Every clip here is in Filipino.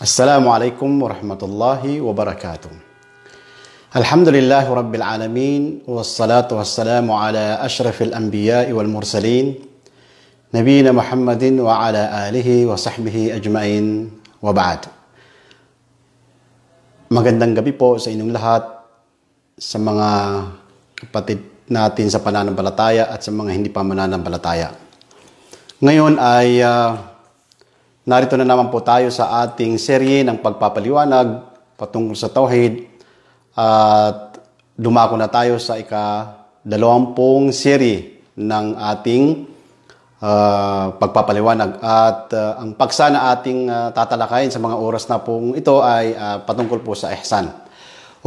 السلام عليكم ورحمة الله وبركاته الحمد لله رب العالمين والصلاة والسلام على أشرف الأنبياء والمرسلين نبينا محمد وعلى آله وصحبه أجمعين وبعد Magandang gabi po sa inyong lahat, sa mga kapatid natin sa pananampalataya at sa mga hindi pa mananampalataya. Ngayon ay uh, Narito na naman po tayo sa ating serye ng pagpapaliwanag patungkol sa Tauhid at dumako na tayo sa ika-dalawampung serye ng ating uh, pagpapaliwanag. At uh, ang paksa na ating uh, tatalakayin sa mga oras na pong ito ay uh, patungkol po sa ihsan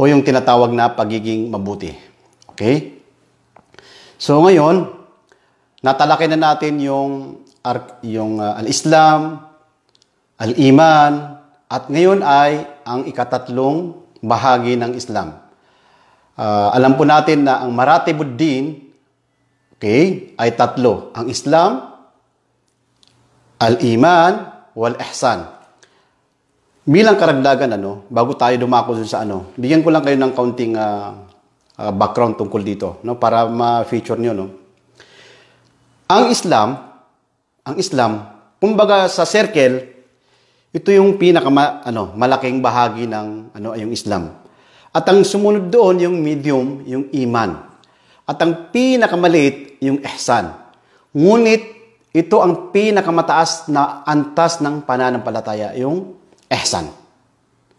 o yung tinatawag na pagiging mabuti. Okay? So ngayon, natalakay na natin yung yung uh, al-Islam, al-iman, at ngayon ay ang ikatatlong bahagi ng Islam. Uh, alam po natin na ang Maratibuddin okay, ay tatlo. Ang Islam, al-iman, wal-ihsan. Bilang karagdagan, ano, bago tayo dumako dun sa ano, bigyan ko lang kayo ng kaunting uh, uh, background tungkol dito no, para ma-feature nyo. No? Ang Islam, ang Islam, kumbaga sa circle, ito yung pinaka ano, malaking bahagi ng ano yung Islam. At ang sumunod doon yung medium, yung iman. At ang pinakamaliit yung ihsan. Ngunit ito ang pinakamataas na antas ng pananampalataya, yung ihsan.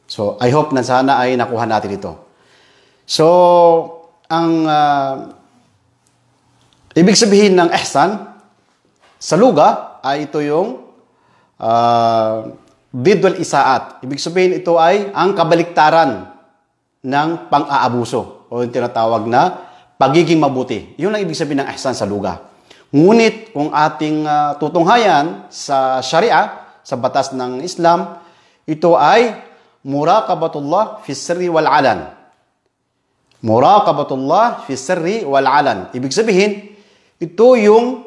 So, I hope na sana ay nakuha natin ito. So, ang uh, ibig sabihin ng ihsan sa luga ay ito yung uh, bidwal isaat. Ibig sabihin ito ay ang kabaliktaran ng pang-aabuso o yung tinatawag na pagiging mabuti. Yun ang ibig sabihin ng ihsan sa luga. Ngunit kung ating uh, tutunghayan sa sharia, sa batas ng Islam, ito ay muraqabatullah fi sirri wal alan. Muraqabatullah fi sirri wal alan. Ibig sabihin, ito yung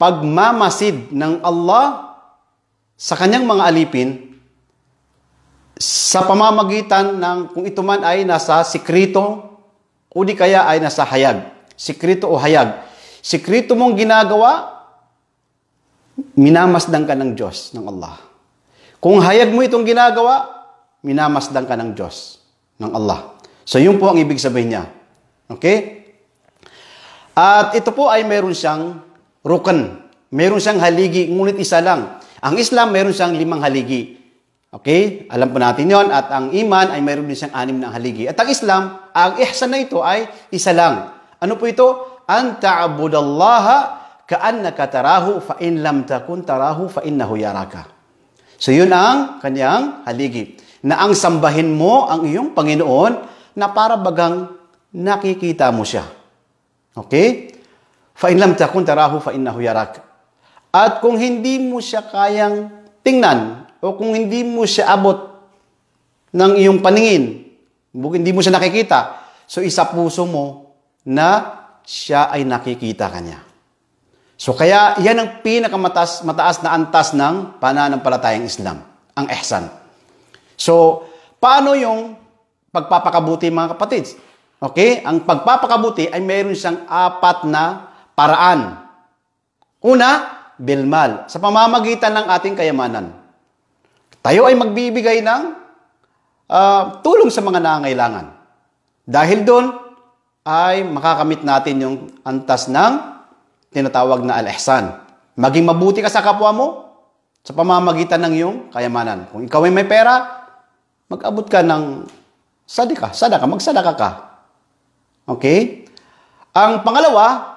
pagmamasid ng Allah sa kanyang mga alipin sa pamamagitan ng kung ito man ay nasa sikrito o di kaya ay nasa hayag. Sikrito o hayag. Sikrito mong ginagawa, minamasdan ka ng Diyos, ng Allah. Kung hayag mo itong ginagawa, minamasdan ka ng Diyos, ng Allah. So yun po ang ibig sabihin niya. Okay? At ito po ay meron siyang rukan. Meron siyang haligi, ngunit isa lang. Ang Islam, mayroon siyang limang haligi. Okay? Alam po natin yon At ang iman ay mayroon din siyang anim na haligi. At ang Islam, ang ihsan na ito ay isa lang. Ano po ito? An ta'budallaha ka'annaka tarahu fa in lam takun tarahu fa innahu yaraka. So yun ang kanyang haligi. Na ang sambahin mo ang iyong Panginoon na para bagang nakikita mo siya. Okay? Fa in lam takun tarahu fa innahu yaraka. At kung hindi mo siya kayang tingnan o kung hindi mo siya abot ng iyong paningin, hindi mo siya nakikita, so isa puso mo na siya ay nakikita kanya. So kaya yan ang pinakamataas mataas na antas ng pananampalatayang Islam, ang ihsan. So paano yung pagpapakabuti mga kapatid? Okay? Ang pagpapakabuti ay mayroon siyang apat na paraan. Una, bilmal, sa pamamagitan ng ating kayamanan. Tayo ay magbibigay ng uh, tulong sa mga nangangailangan. Dahil doon ay makakamit natin yung antas ng tinatawag na al-ihsan. Maging mabuti ka sa kapwa mo sa pamamagitan ng iyong kayamanan. Kung ikaw ay may pera, mag-abot ka ng sadaka, sadaka, magsadaka ka. Okay? Ang pangalawa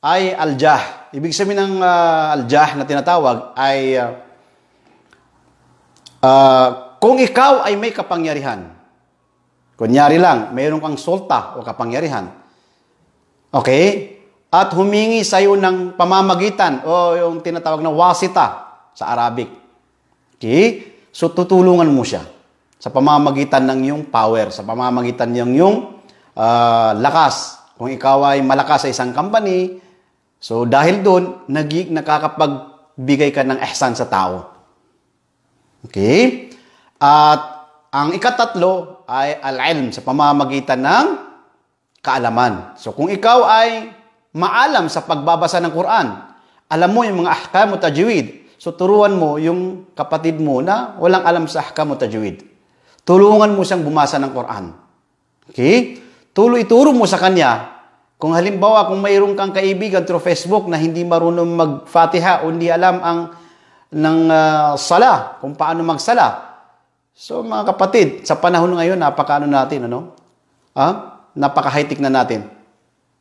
ay al-jah ibig sabihin ng uh, aljah na tinatawag ay uh, uh, kung ikaw ay may kapangyarihan. Kunyari lang, mayroon kang solta o kapangyarihan. Okay? At humingi sa iyo ng pamamagitan o yung tinatawag na wasita sa Arabic. Okay? So tutulungan mo siya sa pamamagitan ng iyong power, sa pamamagitan ng iyong uh, lakas. Kung ikaw ay malakas sa isang company, So dahil doon, nagig nakakapagbigay ka ng ehsan sa tao. Okay? At ang ikatatlo ay al-ilm sa pamamagitan ng kaalaman. So kung ikaw ay maalam sa pagbabasa ng Quran, alam mo yung mga ahkam o tajwid, so turuan mo yung kapatid mo na walang alam sa ahkam o tajwid. Tulungan mo siyang bumasa ng Quran. Okay? tuloy ituro mo sa kanya kung halimbawa, kung mayroon kang kaibigan through Facebook na hindi marunong magfatiha o hindi alam ang ng uh, sala, kung paano magsala. So mga kapatid, sa panahon ngayon, napakaano natin, ano? Ah? Napaka-high-tech na natin.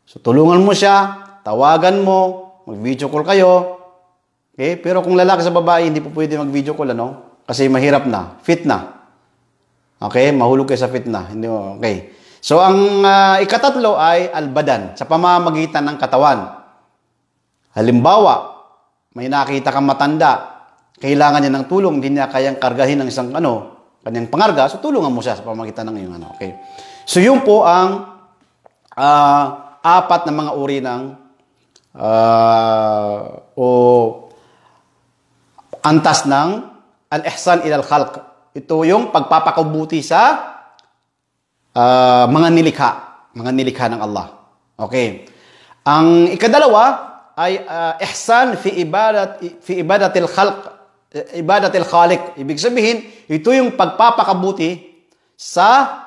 So tulungan mo siya, tawagan mo, mag-video call kayo. Okay? Pero kung lalaki sa babae, hindi po pwede mag-video call, ano? Kasi mahirap na, fit na. Okay? Mahulog kayo sa fit na. Hindi, okay. So ang uh, ikatatlo ay albadan sa pamamagitan ng katawan. Halimbawa, may nakita kang matanda, kailangan niya ng tulong, hindi niya kayang kargahin ng isang ano, kanyang pangarga, so tulungan mo siya sa pamamagitan ng iyong ano. Okay. So yun po ang uh, apat na mga uri ng uh, o antas ng al-ihsan ilal khalq. Ito yung pagpapakabuti sa uh, mga nilikha, mga nilikha ng Allah. Okay. Ang ikadalawa ay uh, ihsan fi ibadat fi ibadatil khalq, ibadatil khaliq. Ibig sabihin, ito yung pagpapakabuti sa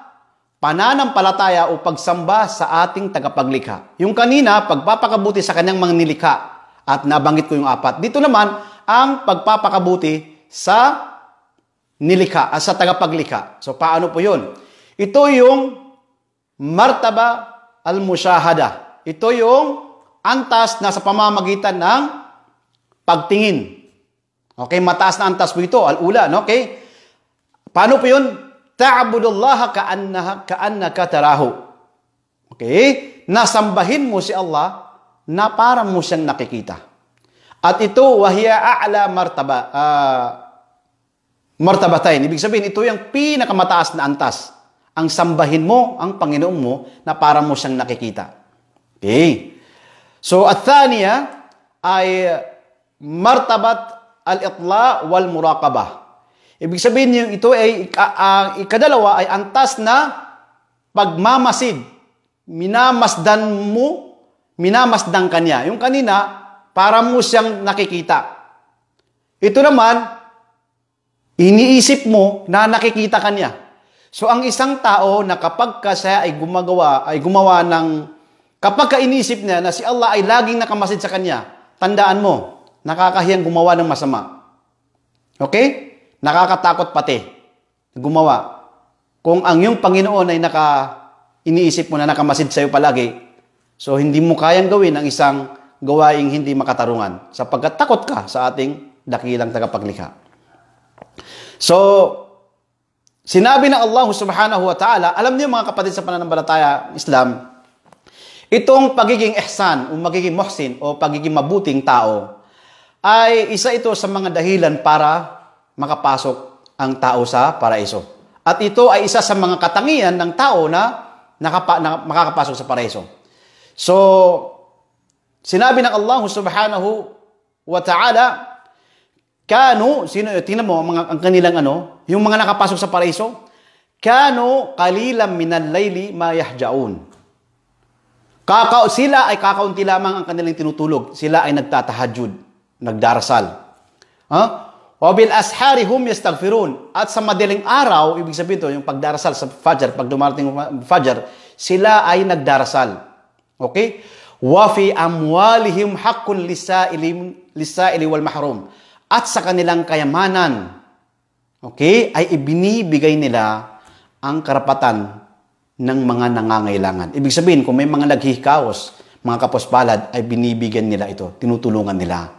pananampalataya o pagsamba sa ating tagapaglikha. Yung kanina, pagpapakabuti sa kanyang mga nilikha at nabanggit ko yung apat. Dito naman ang pagpapakabuti sa nilikha, ah, sa tagapaglikha. So paano po 'yun? Ito yung martaba al-mushahada. Ito yung antas na sa pamamagitan ng pagtingin. Okay, mataas na antas po ito, al-ula, no? Okay? Paano po yun? Ta'budullaha ka'annaka ka'annaka tarahu. Okay? Nasambahin mo si Allah na para mo siyang nakikita. At ito, wahiya a'la martaba. Uh, ah, martabatain. Ibig sabihin, ito yung pinakamataas na antas ang sambahin mo ang Panginoon mo na para mo siyang nakikita. Okay. So, at thaniya ay martabat al-itla wal muraqabah. Ibig sabihin niyo, ito ay ang ah, ikadalawa ay antas na pagmamasid. Minamasdan mo, minamasdan kanya. Yung kanina, para mo siyang nakikita. Ito naman, iniisip mo na nakikita kanya. So ang isang tao na kapag ka siya ay gumagawa, ay gumawa ng, kapag ka inisip niya na si Allah ay laging nakamasid sa kanya, tandaan mo, nakakahiyang gumawa ng masama. Okay? Nakakatakot pati gumawa. Kung ang iyong Panginoon ay naka, iniisip mo na nakamasid sa'yo palagi, so hindi mo kayang gawin ang isang gawaing hindi makatarungan sapagkat takot ka sa ating dakilang tagapaglikha. So, Sinabi ng Allah subhanahu wa ta'ala, alam niyo mga kapatid sa pananampalataya Islam, itong pagiging ihsan o magiging muhsin o pagiging mabuting tao ay isa ito sa mga dahilan para makapasok ang tao sa paraiso. At ito ay isa sa mga katangian ng tao na, nakapa, na makakapasok sa paraiso. So, sinabi ng Allah subhanahu wa ta'ala, Kano, sino, tingnan mo, mga, ang kanilang ano, yung mga nakapasok sa paraiso, kano kalilam minal layli mayahjaun. Kakao, sila ay kakaunti lamang ang kanilang tinutulog. Sila ay nagtatahajud, nagdarasal. Ha? Huh? bil ashari hum yastaghfirun. At sa madaling araw, ibig sabihin to, yung pagdarasal sa Fajr, pag dumarating Fajr, sila ay nagdarasal. Okay? Wa fi amwalihim haqqun lisaili lisaili wal mahrum at sa kanilang kayamanan, okay, ay ibinibigay nila ang karapatan ng mga nangangailangan. Ibig sabihin, kung may mga naghihikaos, mga kapospalad, ay binibigyan nila ito, tinutulungan nila.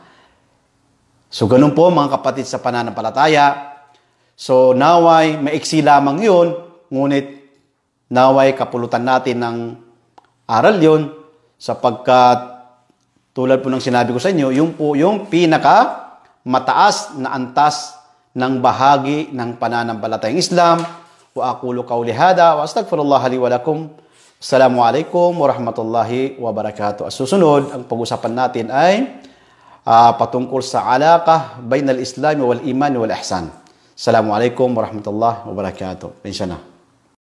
So, ganun po mga kapatid sa pananampalataya. So, naway, maiksi lamang yun, ngunit naway kapulutan natin ng aral yun sapagkat tulad po ng sinabi ko sa inyo, yung po yung pinaka mataas na antas ng bahagi ng pananampalatayang Islam. Wa akulu kaulihada wa astaghfirullah li wa lakum. Assalamualaikum warahmatullahi wabarakatuh. At susunod, ang pag-usapan natin ay uh, patungkol sa alaqah bainal Islam wal iman wal ihsan. Assalamu Assalamualaikum warahmatullahi wabarakatuh. Insya Allah.